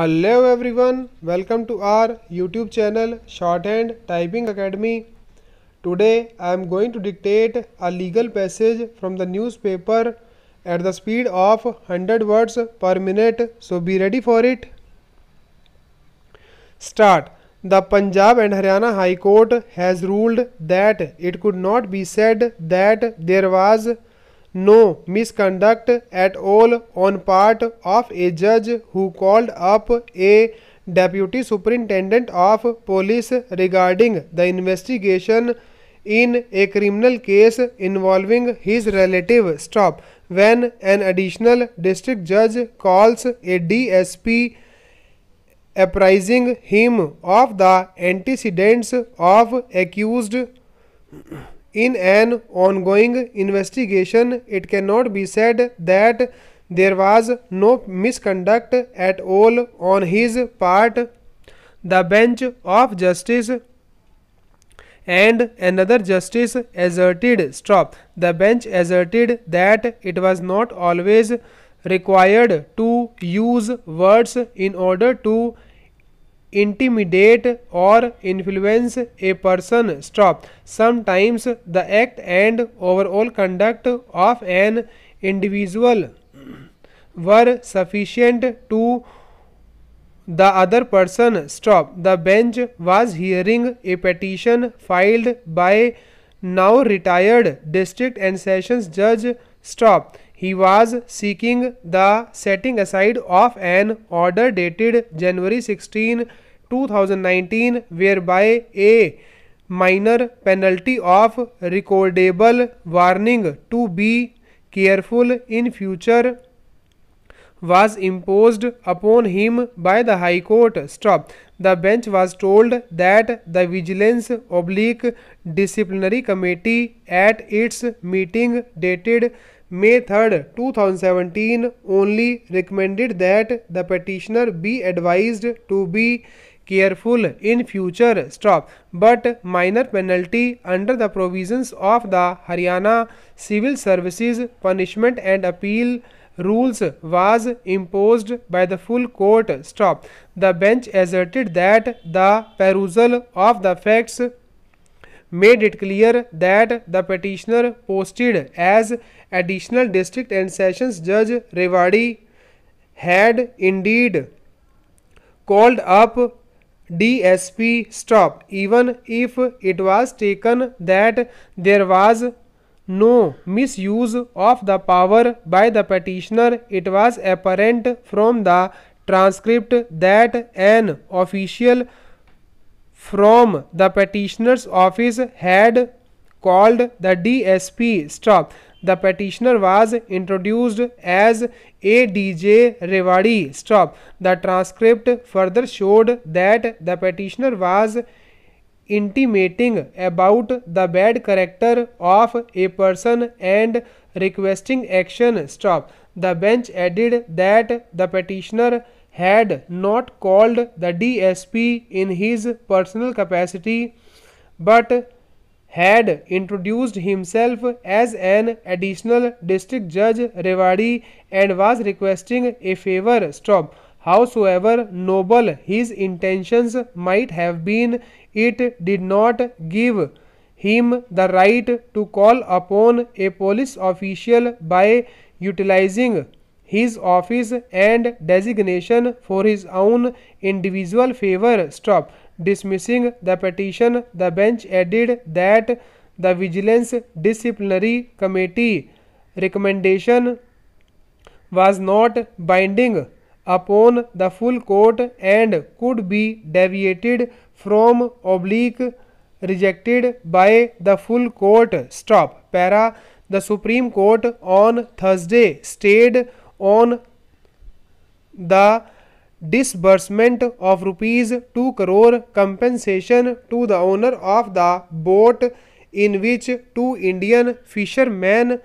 Hello everyone, welcome to our YouTube channel Shorthand Typing Academy. Today I am going to dictate a legal passage from the newspaper at the speed of 100 words per minute. So be ready for it. Start. The Punjab and Haryana High Court has ruled that it could not be said that there was no misconduct at all on part of a judge who called up a deputy superintendent of police regarding the investigation in a criminal case involving his relative stop when an additional district judge calls a DSP apprising him of the antecedents of accused in an ongoing investigation, it cannot be said that there was no misconduct at all on his part. The bench of justice and another justice asserted stop the bench asserted that it was not always required to use words in order to intimidate or influence a person stop sometimes the act and overall conduct of an individual were sufficient to the other person stop the bench was hearing a petition filed by now retired district and sessions judge stop he was seeking the setting aside of an order dated January 16, 2019 whereby a minor penalty of recordable warning to be careful in future was imposed upon him by the High Court. Stop. The bench was told that the Vigilance Oblique Disciplinary Committee at its meeting dated May 3rd, 2017 only recommended that the petitioner be advised to be careful in future stop but minor penalty under the provisions of the Haryana Civil Services Punishment and Appeal rules was imposed by the full court stop. The bench asserted that the perusal of the facts made it clear that the petitioner posted as additional district and sessions judge Rewadi had indeed called up DSP stop even if it was taken that there was no misuse of the power by the petitioner it was apparent from the transcript that an official from the petitioner's office had called the DSP stop. The petitioner was introduced as ADJ Rewadi stop. The transcript further showed that the petitioner was intimating about the bad character of a person and requesting action stop. The bench added that the petitioner had not called the DSP in his personal capacity but had introduced himself as an additional district judge Rewari and was requesting a favor stop howsoever noble his intentions might have been it did not give him the right to call upon a police official by utilizing his office and designation for his own individual favor. Stop. Dismissing the petition, the bench added that the Vigilance Disciplinary Committee recommendation was not binding upon the full court and could be deviated from oblique rejected by the full court. Stop. Para. The Supreme Court on Thursday stayed on the disbursement of rupees 2 crore compensation to the owner of the boat in which two Indian fishermen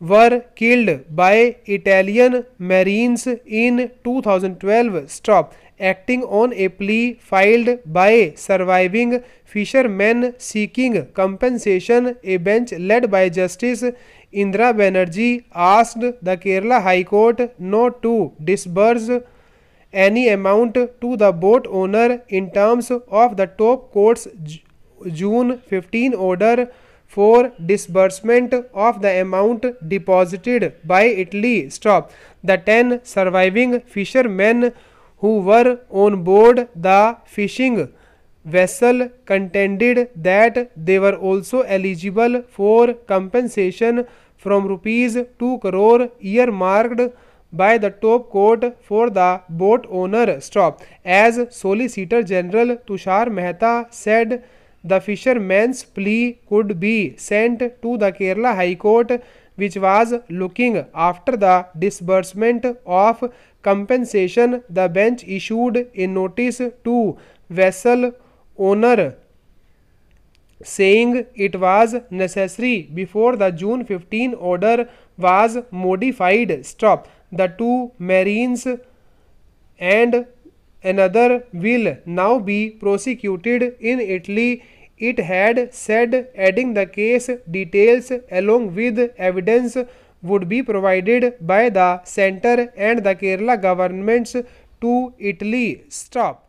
were killed by Italian marines in 2012 stop acting on a plea filed by surviving fishermen seeking compensation a bench led by justice Indra Banerjee asked the Kerala High Court not to disburse any amount to the boat owner in terms of the top court's June 15 order for disbursement of the amount deposited by Italy. Stop. The 10 surviving fishermen who were on board the fishing vessel contended that they were also eligible for compensation from rupees two crore earmarked by the top court for the boat owner stop as solicitor general Tushar Mehta said the fishermen's plea could be sent to the Kerala high court which was looking after the disbursement of compensation the bench issued a notice to vessel owner saying it was necessary before the June 15 order was modified. Stop. The two marines and another will now be prosecuted in Italy. It had said adding the case details along with evidence would be provided by the center and the Kerala governments to Italy. Stop.